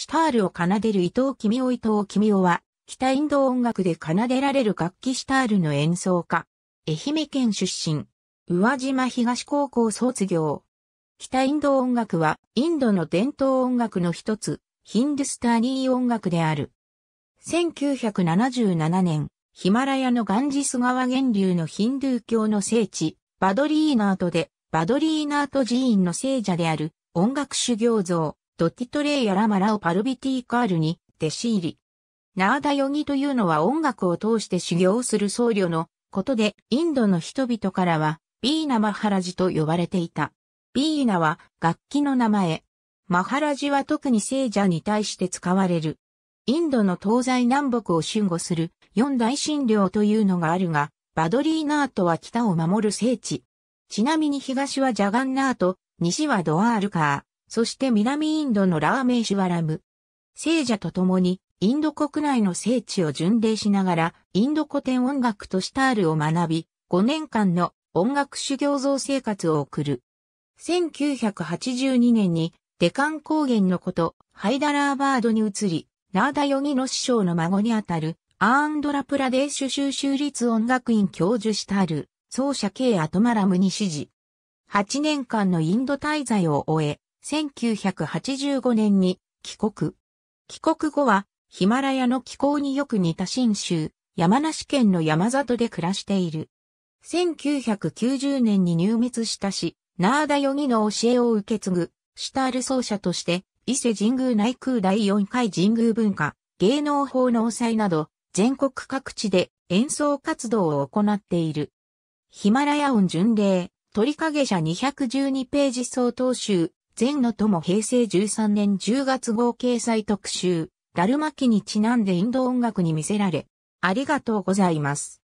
シタールを奏でる伊藤君夫伊藤君夫は、北インド音楽で奏でられる楽器シタールの演奏家。愛媛県出身。宇和島東高校卒業。北インド音楽は、インドの伝統音楽の一つ、ヒンドゥスターニー音楽である。1977年、ヒマラヤのガンジス川源流のヒンドゥー教の聖地、バドリーナートで、バドリーナート寺院の聖者である音楽修行像、ドティトレイヤラマラオパルビティカールに弟子入り。ナーダヨギというのは音楽を通して修行する僧侶のことで、インドの人々からは、ビーナ・マハラジと呼ばれていた。ビーナは楽器の名前。マハラジは特に聖者に対して使われる。インドの東西南北を守護する四大神領というのがあるが、バドリーナートは北を守る聖地。ちなみに東はジャガンナート、西はドアールカー。そして南インドのラーメーシュワラム。聖者と共に、インド国内の聖地を巡礼しながら、インド古典音楽とシタールを学び、5年間の音楽修行像生活を送る。1982年に、デカン高原のこと、ハイダラーバードに移り、ナーダヨギの師匠の孫にあたる、アーンドラプラデーシュ州州立音楽院教授シタール、奏者系アトマラムに指示。8年間のインド滞在を終え、1985年に帰国。帰国後はヒマラヤの気候によく似た新州、山梨県の山里で暮らしている。1990年に入滅したし、ナーダヨギの教えを受け継ぐ、シュタール奏者として、伊勢神宮内宮第4回神宮文化、芸能法納祭など、全国各地で演奏活動を行っている。ヒマラヤ音巡礼、鳥影社212ページ総統集、前と友平成13年10月号掲載特集、だるま期にちなんでインド音楽に魅せられ、ありがとうございます。